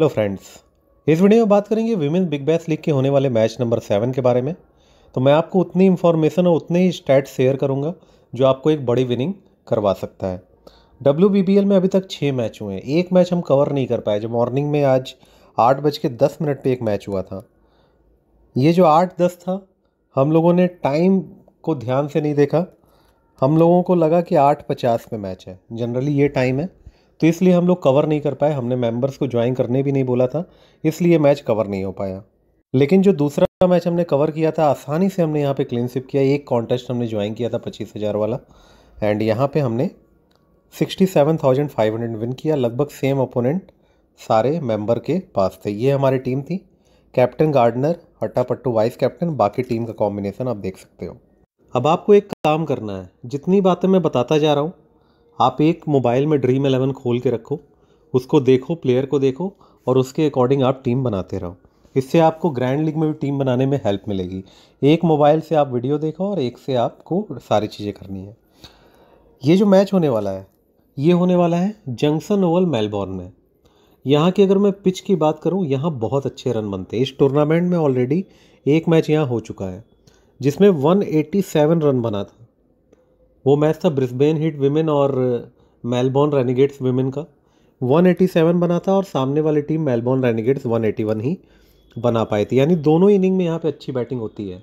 hello friends इस video में बात करेंगे विमेन बिग बैस लीग के होने वाले मैच नंबर सेवन के बारे में तो मैं आपको उतनी इन्फॉर्मेशन और उतने ही स्टैट शेयर करूंगा जो आपको एक बड़ी विनिंग करवा सकता है डब्ल्यू में अभी तक छः मैच हुए हैं एक मैच हम कवर नहीं कर पाए जो मॉर्निंग में आज आठ बज के दस मिनट पर एक मैच हुआ था ये जो आठ दस था हम लोगों ने टाइम को ध्यान से नहीं देखा हम लोगों को लगा कि आठ पचास में मैच है जनरली ये टाइम है तो इसलिए हम लोग कवर नहीं कर पाए हमने मेंबर्स को ज्वाइन करने भी नहीं बोला था इसलिए मैच कवर नहीं हो पाया लेकिन जो दूसरा मैच हमने कवर किया था आसानी से हमने यहाँ पे क्लीनशिप किया एक कॉन्टेस्ट हमने ज्वाइन किया था पच्चीस हज़ार वाला एंड यहाँ पे हमने sixty seven thousand five hundred win किया लगभग सेम ओपोनेंट सारे मेंबर के पास थे ये हमारी टीम थी कैप्टन गार्डनर हट्टापट्टू वाइस कैप्टन बाकी टीम का कॉम्बिनेशन आप देख सकते हो अब आपको एक काम करना है जितनी बातें मैं बताता जा रहा हूँ आप एक मोबाइल में ड्रीम एलेवन खोल के रखो उसको देखो प्लेयर को देखो और उसके अकॉर्डिंग आप टीम बनाते रहो इससे आपको ग्रैंड लीग में भी टीम बनाने में हेल्प मिलेगी एक मोबाइल से आप वीडियो देखो और एक से आपको सारी चीज़ें करनी है ये जो मैच होने वाला है ये होने वाला है जंक्सन ओवल मेलबॉर्न में यहाँ की अगर मैं पिच की बात करूँ यहाँ बहुत अच्छे रन बनते हैं इस टूर्नामेंट में ऑलरेडी एक मैच यहाँ हो चुका है जिसमें 187 रन बना था वो मैच था ब्रिस्बेन हिट विमेन और मेलबॉर्न रेनिगेट्स विमेन का 187 बना था और सामने वाली टीम मेलबॉर्न रेनिगेट्स 181 ही बना पाई थी यानी दोनों इनिंग में यहाँ पे अच्छी बैटिंग होती है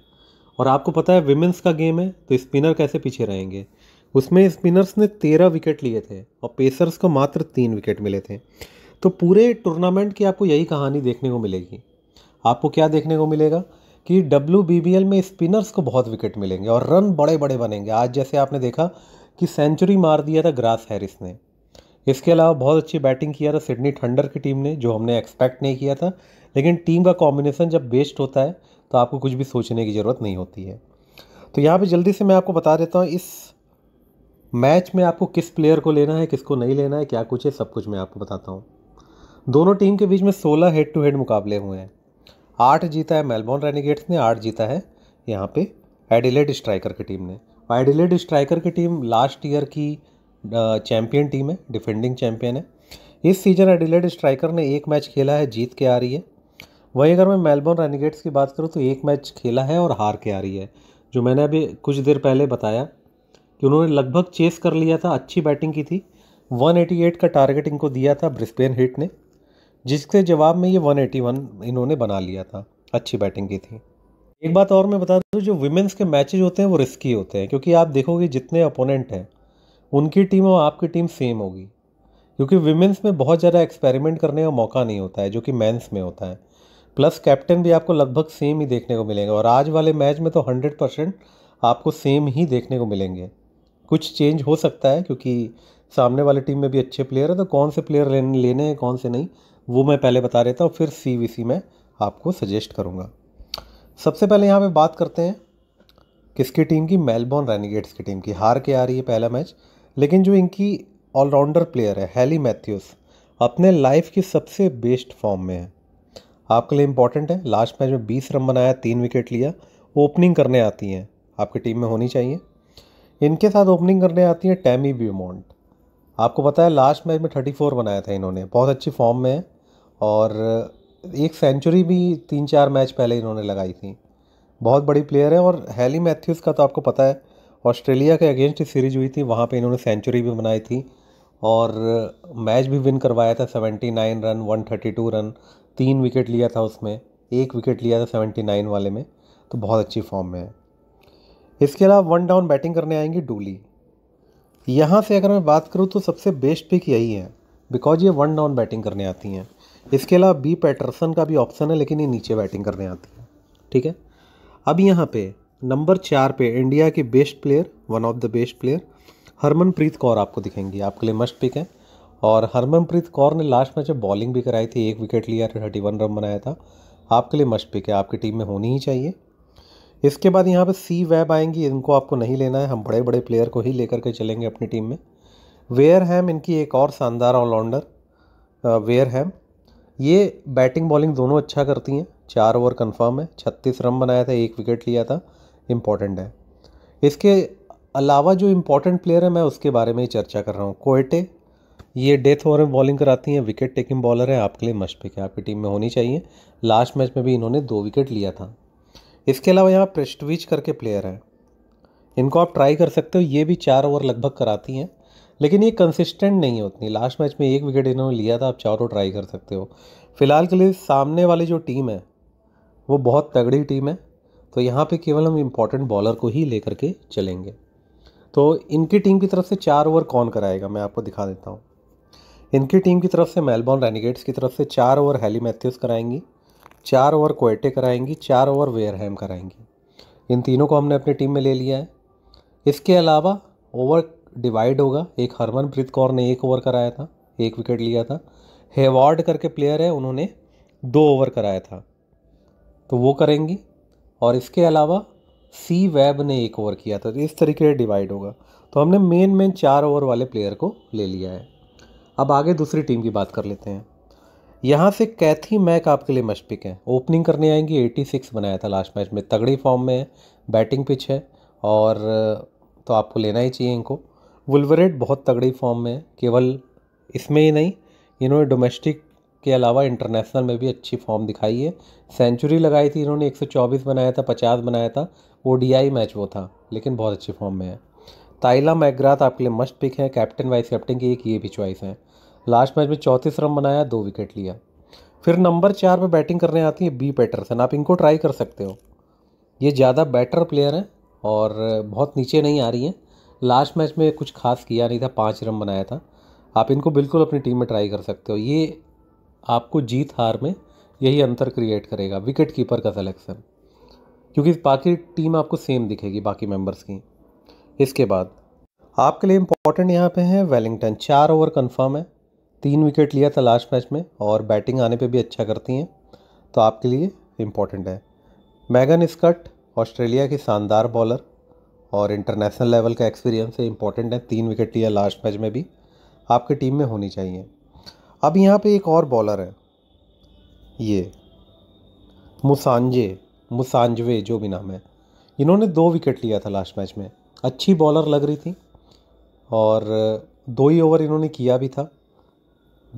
और आपको पता है विमेंस का गेम है तो स्पिनर कैसे पीछे रहेंगे उसमें स्पिनर्स ने तेरह विकेट लिए थे और पेसर्स को मात्र तीन विकेट मिले थे तो पूरे टूर्नामेंट की आपको यही कहानी देखने को मिलेगी आपको क्या देखने को मिलेगा कि डब्ल्यू में स्पिनर्स को बहुत विकेट मिलेंगे और रन बड़े बड़े बनेंगे आज जैसे आपने देखा कि सेंचुरी मार दिया था ग्रास हैरिस ने इसके अलावा बहुत अच्छी बैटिंग किया था सिडनी थंडर की टीम ने जो हमने एक्सपेक्ट नहीं किया था लेकिन टीम का कॉम्बिनेशन जब बेस्ट होता है तो आपको कुछ भी सोचने की ज़रूरत नहीं होती है तो यहाँ पे जल्दी से मैं आपको बता देता हूँ इस मैच में आपको किस प्लेयर को लेना है किसको नहीं लेना है क्या कुछ है सब कुछ मैं आपको बताता हूँ दोनों टीम के बीच में सोलह हेड टू हेड मुकाबले हुए हैं आठ जीता है मेलबॉर्न रेनिगेट्स ने आठ जीता है यहाँ पे एडिलेड स्ट्राइकर की टीम ने एडिलेड स्ट्राइकर की टीम लास्ट ईयर की चैम्पियन टीम है डिफेंडिंग चैम्पियन है इस सीजन एडिलेड स्ट्राइकर ने एक मैच खेला है जीत के आ रही है वहीं अगर मैं मेलबॉर्न रेनिगेट्स की बात करूँ तो एक मैच खेला है और हार के आ रही है जो मैंने अभी कुछ देर पहले बताया कि उन्होंने लगभग चेस कर लिया था अच्छी बैटिंग की थी 188 का टारगेट इनको दिया था ब्रिस्बेन हिट ने जिसके जवाब में ये 181 इन्होंने बना लिया था अच्छी बैटिंग की थी एक बात और मैं बता दूँ जो वुमेंस के मैचेज होते हैं वो रिस्की होते हैं क्योंकि आप देखोगे जितने अपोनेंट हैं उनकी टीम और आपकी टीम सेम होगी क्योंकि वुमेंस में बहुत ज़्यादा एक्सपेरिमेंट करने का मौका नहीं होता है जो कि मेंस में होता है प्लस कैप्टन भी आपको लगभग सेम ही देखने को मिलेंगे और आज वाले मैच में तो हंड्रेड परसेंट आपको सेम ही देखने को मिलेंगे कुछ चेंज हो सकता है क्योंकि सामने वाली टीम में भी अच्छे प्लेयर हैं तो कौन से प्लेयर लेने हैं कौन से नहीं वो मैं पहले बता रहता हूँ फिर सी वी सी में आपको सजेस्ट करूँगा सबसे पहले यहाँ पे बात करते हैं किसकी टीम की मेलबॉर्न रेनिगेट्स की टीम की हार के आ रही है पहला मैच लेकिन जो इनकी ऑलराउंडर प्लेयर है हैली मैथ्यूस अपने लाइफ की सबसे बेस्ट फॉर्म में है आपके लिए इंपॉर्टेंट है लास्ट मैच में बीस रन बनाया तीन विकेट लिया ओपनिंग करने आती हैं आपकी टीम में होनी चाहिए इनके साथ ओपनिंग करने आती हैं टैमी ब्यूमोंट आपको पता है लास्ट मैच में थर्टी फोर बनाया था इन्होंने बहुत अच्छी फॉर्म में है और एक सेंचुरी भी तीन चार मैच पहले इन्होंने लगाई थी बहुत बड़ी प्लेयर है और हैली मैथ्यूज़ का तो आपको पता है ऑस्ट्रेलिया के अगेंस्ट सीरीज हुई थी वहाँ पे इन्होंने सेंचुरी भी बनाई थी और मैच भी विन करवाया था seventy nine run one thirty two run तीन विकेट लिया था उसमें एक विकेट लिया था सेवेंटी नाइन वाले में तो बहुत अच्छी फॉर्म में है इसके अलावा वन डाउन बैटिंग करने आएंगी डूली यहाँ से अगर मैं बात करूँ तो सबसे बेस्ट पिक यही है बिकॉज ये वन डाउन बैटिंग करने आती हैं इसके अलावा बी पैटरसन का भी ऑप्शन है लेकिन ये नीचे बैटिंग करने आती है ठीक है अब यहाँ पे नंबर चार पे इंडिया के best player one of the best player Harmanpreet Kaur आपको दिखेंगी आपके लिए मस्ट पिक है और हरमनप्रीत कौर ने लास्ट मैच में बॉलिंग भी कराई थी एक विकेट लिया थर्टी वन रन बनाया था आपके लिए मस्ट पिक है आपकी टीम में होनी ही चाहिए इसके बाद यहाँ पे सी वैब आएंगी इनको आपको नहीं लेना है हम बड़े बड़े प्लेयर को ही लेकर के चलेंगे अपनी टीम में वेयर हैम इनकी एक और शानदार ऑलराउंडर वेयर हैम ये बैटिंग बॉलिंग दोनों अच्छा करती हैं चार ओवर कंफर्म है छत्तीस रन बनाया था एक विकेट लिया था इम्पॉर्टेंट है इसके अलावा जो इम्पॉर्टेंट प्लेयर है मैं उसके बारे में ही चर्चा कर रहा हूँ कोयटे ये डेथ ओवर में बॉलिंग कराती हैं विकेट टेकिंग बॉलर है आपके लिए मस्ट पिक है आपकी टीम में होनी चाहिए लास्ट मैच में भी इन्होंने दो विकेट लिया था इसके अलावा यहाँ प्रेस्टविच करके प्लेयर हैं इनको आप ट्राई कर सकते हो ये भी चार ओवर लगभग कराती हैं लेकिन ये कंसिस्टेंट नहीं होती लास्ट मैच में एक विकेट इन्होंने लिया था आप चारों ट्राई कर सकते हो फिलहाल के लिए सामने वाली जो टीम है वो बहुत तगड़ी टीम है तो यहाँ पे केवल हम इम्पॉर्टेंट बॉलर को ही लेकर के चलेंगे तो इनकी टीम की तरफ से चार ओवर कौन कराएगा मैं आपको दिखा देता हूँ इनकी टीम की तरफ से मेलबॉर्न रेनिगेट्स की तरफ से चार ओवर हैली मैथ्यूस कराएंगी चार ओवर कोयटे कराएंगी चार ओवर वेयरहैम कराएंगी इन तीनों को हमने अपनी टीम में ले लिया है इसके अलावा ओवर डिवाइड होगा एक हरमनप्रीत कौर ने एक ओवर कराया था एक विकेट लिया था हेवार्ड करके प्लेयर है उन्होंने दो ओवर कराया था तो वो करेंगी और इसके अलावा सी वैब ने एक ओवर किया था तो इस तरीके से डिवाइड होगा तो हमने मेन मेन चार ओवर वाले प्लेयर को ले लिया है अब आगे दूसरी टीम की बात कर लेते हैं यहाँ से कैथी मैक आपके लिए मशपिक पिक है ओपनिंग करने आएंगी 86 बनाया था लास्ट मैच में तगड़ी फॉर्म में है बैटिंग पिच है और तो आपको लेना ही चाहिए इनको वुलवरेट बहुत तगड़ी फॉर्म में है केवल इसमें ही नहीं इन्होंने डोमेस्टिक के अलावा इंटरनेशनल में भी अच्छी फॉर्म दिखाई है सेंचुरी लगाई थी इन्होंने 124 बनाया था 50 बनाया था ओडीआई मैच वो था लेकिन बहुत अच्छी फॉर्म में है ताइला मैग्राथ आपके लिए मस्ट पिक है कैप्टन वाइस कैप्टन की एक ये भी चॉइस है लास्ट मैच में चौंतीस रन बनाया दो विकेट लिया फिर नंबर चार पर बैटिंग करने आती है बी पैटरसन आप इनको ट्राई कर सकते हो ये ज़्यादा बेटर प्लेयर हैं और बहुत नीचे नहीं आ रही हैं लास्ट मैच में कुछ खास किया नहीं था पाँच रन बनाया था आप इनको बिल्कुल अपनी टीम में ट्राई कर सकते हो ये आपको जीत हार में यही अंतर क्रिएट करेगा विकेट कीपर का सिलेक्शन क्योंकि बाकी टीम आपको सेम दिखेगी बाकी मेंबर्स की इसके बाद आपके लिए इम्पॉर्टेंट यहाँ पे है वेलिंगटन चार ओवर कंफर्म है तीन विकेट लिया था लास्ट मैच में और बैटिंग आने पे भी अच्छा करती हैं तो आपके लिए इम्पॉर्टेंट है मैगन स्कट ऑस्ट्रेलिया की शानदार बॉलर और इंटरनेशनल लेवल का एक्सपीरियंस है इंपॉर्टेंट है तीन विकेट लिया लास्ट मैच में भी आपकी टीम में होनी चाहिए अब यहाँ पे एक और बॉलर है ये मुसांजे मुसांजवे जो भी नाम है इन्होंने दो विकेट लिया था लास्ट मैच में अच्छी बॉलर लग रही थी और दो ही ओवर इन्होंने किया भी था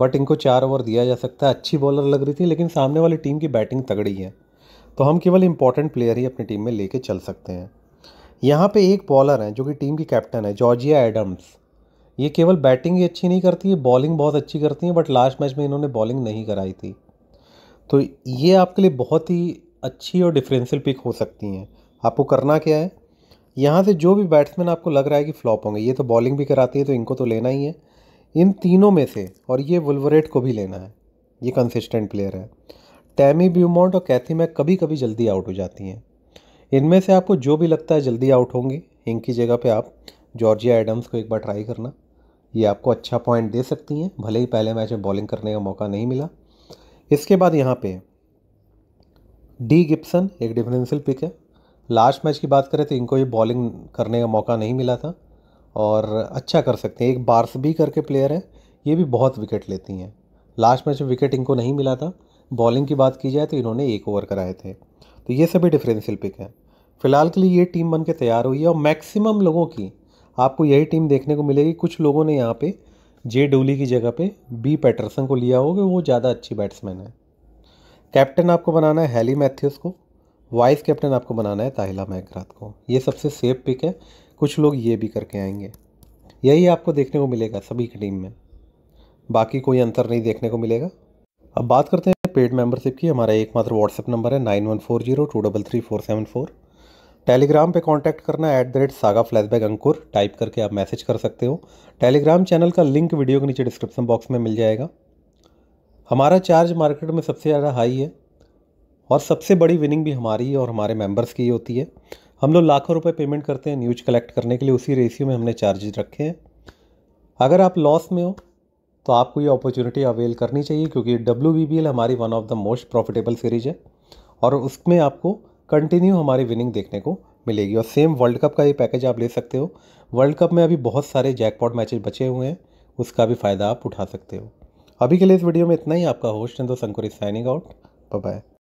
बट इनको चार ओवर दिया जा सकता है अच्छी बॉलर लग रही थी लेकिन सामने वाली टीम की बैटिंग तगड़ी है तो हम केवल इंपॉर्टेंट प्लेयर ही अपनी टीम में लेके चल सकते हैं यहाँ पे एक बॉलर है जो कि टीम की कैप्टन है जॉर्जिया एडम्स ये केवल बैटिंग ही अच्छी नहीं करती है बॉलिंग बहुत अच्छी करती हैं बट लास्ट मैच में इन्होंने बॉलिंग नहीं कराई थी तो ये आपके लिए बहुत ही अच्छी और डिफरेंशियल पिक हो सकती हैं आपको करना क्या है यहाँ से जो भी बैट्समैन आपको लग रहा है कि फ्लॉप होंगे ये तो बॉलिंग भी कराती है तो इनको तो लेना ही है इन तीनों में से और ये वुलवरेट को भी लेना है ये कंसिस्टेंट प्लेयर है टैमी ब्यूमोंट और कैथी मैक कभी कभी जल्दी आउट हो जाती हैं इनमें से आपको जो भी लगता है जल्दी आउट होंगे इनकी जगह पे आप जॉर्जिया एडम्स को एक बार ट्राई करना ये आपको अच्छा पॉइंट दे सकती हैं भले ही पहले मैच में बॉलिंग करने का मौका नहीं मिला इसके बाद यहाँ पे डी गिप्सन एक डिफरेंशियल पिक है लास्ट मैच की बात करें तो इनको ये बॉलिंग करने का मौका नहीं मिला था और अच्छा कर सकते हैं एक बार्स भी करके प्लेयर है ये भी बहुत विकेट लेती हैं लास्ट मैच में विकेट इनको नहीं मिला था बॉलिंग की बात की जाए तो इन्होंने एक ओवर कराए थे तो ये सभी डिफरेंशियल पिक हैं फ़िलहाल के लिए ये टीम बन के तैयार हुई है और मैक्सिमम लोगों की आपको यही टीम देखने को मिलेगी कुछ लोगों ने यहाँ पे जे डोली की जगह पे बी पैटरसन को लिया होगा वो ज़्यादा अच्छी बैट्समैन है कैप्टन आपको बनाना है हैली मैथ्यूस को वाइस कैप्टन आपको बनाना है ताहिला मैकरात को ये सबसे सेफ पिक है कुछ लोग ये भी करके आएंगे यही आपको देखने को मिलेगा सभी की टीम में बाकी कोई अंतर नहीं देखने को मिलेगा अब बात करते हैं पेड मेंबरशिप की हमारा एकमात्र व्हाट्सएप नंबर है nine one four zero two double three four seven four Telegram पे कांटेक्ट करना at the rate saga flashback Ankur type करके आप मैसेज कर सकते हो टेलीग्राम चैनल का लिंक वीडियो के नीचे डिस्क्रिप्शन बॉक्स में मिल जाएगा हमारा चार्ज मार्केट में सबसे ज़्यादा हाई है और सबसे बड़ी विनिंग भी हमारी और हमारे मेंबर्स की होती है हम लोग लाखों रुपए पेमेंट करते हैं न्यूज कलेक्ट करने के लिए उसी रेशियो में हमने चार्जेस रखे हैं अगर आप लॉस में हो तो आपको ये अपॉर्चुनिटी अवेल करनी चाहिए क्योंकि डब्ल्यू हमारी one of the most profitable series है और उसमें आपको कंटिन्यू हमारी विनिंग देखने को मिलेगी और सेम वर्ल्ड कप का ये पैकेज आप ले सकते हो वर्ल्ड कप में अभी बहुत सारे जैकपॉट मैचेस बचे हुए हैं उसका भी फ़ायदा आप उठा सकते हो अभी के लिए इस वीडियो में इतना ही आपका होस्ट है तो संकुरी साइनिंग आउट बाय